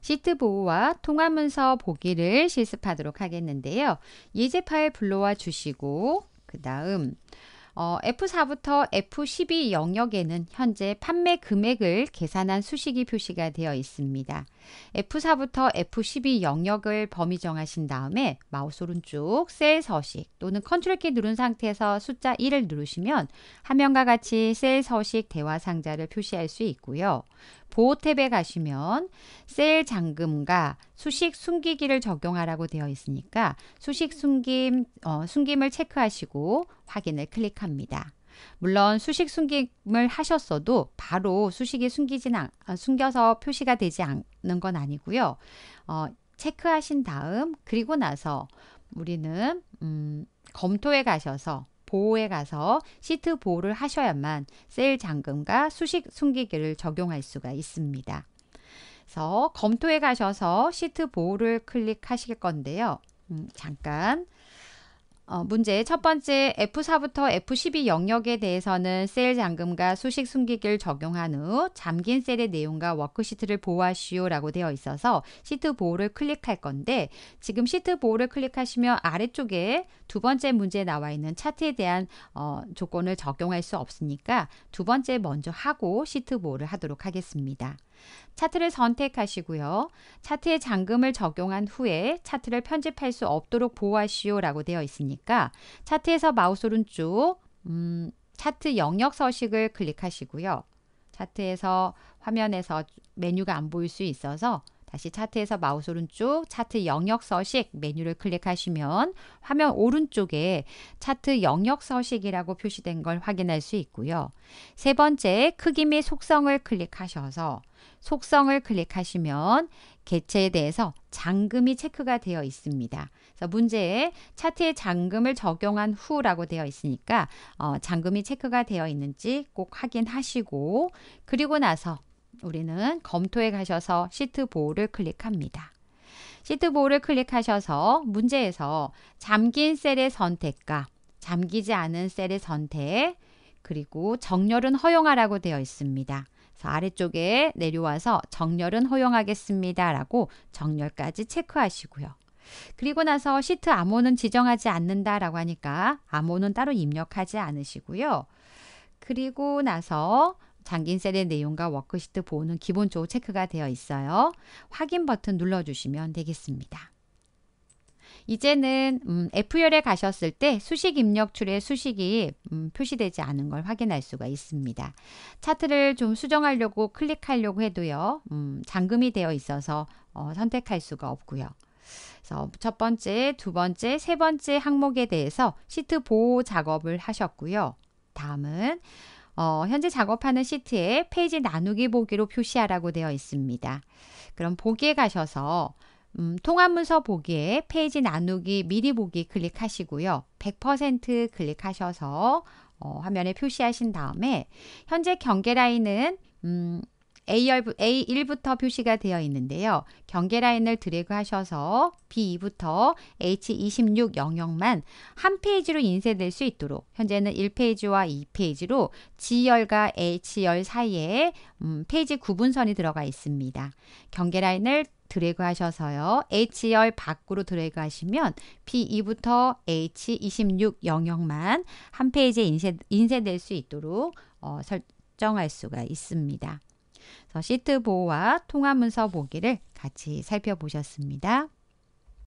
시트 보호와 통화문서 보기를 실습하도록 하겠는데요. 예제 파일 불러와 주시고 그 다음 어, F4부터 F12 영역에는 현재 판매 금액을 계산한 수식이 표시가 되어 있습니다. F4부터 F12 영역을 범위 정하신 다음에 마우스 오른쪽 셀 서식 또는 컨트롤 키 누른 상태에서 숫자 1을 누르시면 화면과 같이 셀 서식 대화 상자를 표시할 수 있고요. 보호 탭에 가시면 셀 잠금과 수식 숨기기를 적용하라고 되어 있으니까 수식 숨김, 어, 숨김을 체크하시고 확인을 클릭합니다. 물론 수식 숨김을 하셨어도 바로 수식이 숨기진 않, 어, 숨겨서 표시가 되지 않는 건 아니고요. 어, 체크하신 다음 그리고 나서 우리는 음, 검토에 가셔서 보호에 가서 시트 보호를 하셔야만 세일 잔금과 수식 숨기기를 적용할 수가 있습니다. 그래서 검토에 가셔서 시트 보호를 클릭하실 건데요. 음, 잠깐 어, 문제 첫 번째 F4부터 F12 영역에 대해서는 셀 잠금과 수식 숨기기를 적용한 후 잠긴 셀의 내용과 워크시트를 보호하시오라고 되어 있어서 시트 보호를 클릭할 건데 지금 시트 보호를 클릭하시면 아래쪽에 두 번째 문제에 나와 있는 차트에 대한 어, 조건을 적용할 수 없으니까 두 번째 먼저 하고 시트 보호를 하도록 하겠습니다. 차트를 선택하시고요. 차트에 잠금을 적용한 후에 차트를 편집할 수 없도록 보호하시오 라고 되어 있으니까 차트에서 마우스 오른쪽 음, 차트 영역 서식을 클릭하시고요. 차트에서 화면에서 메뉴가 안 보일 수 있어서 다시 차트에서 마우스 오른쪽 차트 영역 서식 메뉴를 클릭하시면 화면 오른쪽에 차트 영역 서식이라고 표시된 걸 확인할 수 있고요. 세 번째 크기 및 속성을 클릭하셔서 속성을 클릭하시면 개체에 대해서 잠금이 체크가 되어 있습니다. 그래서 문제에 차트에 잠금을 적용한 후라고 되어 있으니까 어, 잔금이 체크가 되어 있는지 꼭 확인하시고 그리고 나서 우리는 검토에 가셔서 시트 보호를 클릭합니다. 시트 보호를 클릭하셔서 문제에서 잠긴 셀의 선택과 잠기지 않은 셀의 선택 그리고 정렬은 허용하라고 되어 있습니다. 아래쪽에 내려와서 정렬은 허용하겠습니다. 라고 정렬까지 체크하시고요. 그리고 나서 시트 암호는 지정하지 않는다 라고 하니까 암호는 따로 입력하지 않으시고요. 그리고 나서 장긴셀의 내용과 워크시트 보호는 기본적으로 체크가 되어 있어요. 확인 버튼 눌러주시면 되겠습니다. 이제는 음, F열에 가셨을 때 수식 입력 출의 수식이 음, 표시되지 않은 걸 확인할 수가 있습니다. 차트를 좀 수정하려고 클릭하려고 해도요. 음, 잠금이 되어 있어서 어, 선택할 수가 없고요. 그래서 첫 번째, 두 번째, 세 번째 항목에 대해서 시트 보호 작업을 하셨고요. 다음은 어, 현재 작업하는 시트에 페이지 나누기 보기로 표시하라고 되어 있습니다. 그럼 보기에 가셔서 음, 통합문서 보기에 페이지 나누기 미리 보기 클릭하시고요. 100% 클릭하셔서 어, 화면에 표시하신 다음에 현재 경계 라인은 음, a 1부터 표시가 되어 있는데요. 경계 라인을 드래그 하셔서 B2부터 H26 영역만 한 페이지로 인쇄될 수 있도록 현재는 1페이지와 2페이지로 G열과 H열 사이에 음, 페이지 구분선이 들어가 있습니다. 경계 라인을 드래그 하셔서요. H열 밖으로 드래그 하시면 B2부터 H26 영역만 한 페이지에 인쇄, 인쇄될 수 있도록 어, 설정할 수가 있습니다. 시트 보호와 통화문서 보기를 같이 살펴보셨습니다.